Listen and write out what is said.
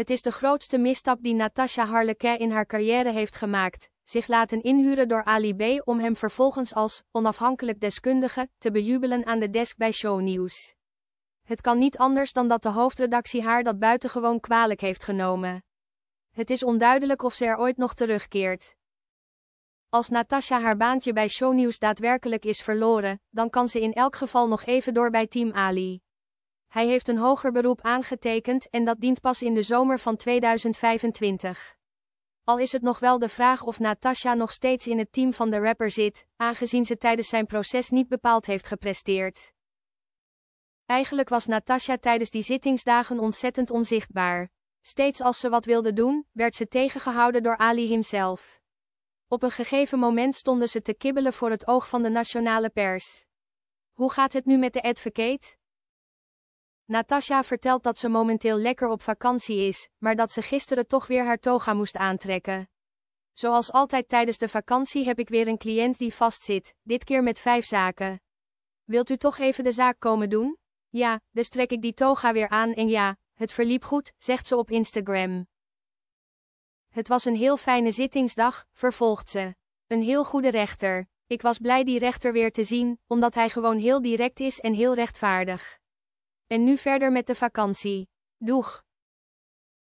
Het is de grootste misstap die Natasha Harlequin in haar carrière heeft gemaakt, zich laten inhuren door Ali B om hem vervolgens als onafhankelijk deskundige te bejubelen aan de desk bij Shownieuws. Het kan niet anders dan dat de hoofdredactie haar dat buitengewoon kwalijk heeft genomen. Het is onduidelijk of ze er ooit nog terugkeert. Als Natasha haar baantje bij Shownieuws daadwerkelijk is verloren, dan kan ze in elk geval nog even door bij Team Ali. Hij heeft een hoger beroep aangetekend en dat dient pas in de zomer van 2025. Al is het nog wel de vraag of Natasha nog steeds in het team van de rapper zit, aangezien ze tijdens zijn proces niet bepaald heeft gepresteerd. Eigenlijk was Natasha tijdens die zittingsdagen ontzettend onzichtbaar. Steeds als ze wat wilde doen, werd ze tegengehouden door Ali himself. Op een gegeven moment stonden ze te kibbelen voor het oog van de nationale pers. Hoe gaat het nu met de advocate? Natasha vertelt dat ze momenteel lekker op vakantie is, maar dat ze gisteren toch weer haar toga moest aantrekken. Zoals altijd tijdens de vakantie heb ik weer een cliënt die vastzit, dit keer met vijf zaken. Wilt u toch even de zaak komen doen? Ja, dus trek ik die toga weer aan en ja, het verliep goed, zegt ze op Instagram. Het was een heel fijne zittingsdag, vervolgt ze. Een heel goede rechter. Ik was blij die rechter weer te zien, omdat hij gewoon heel direct is en heel rechtvaardig. En nu verder met de vakantie. Doeg!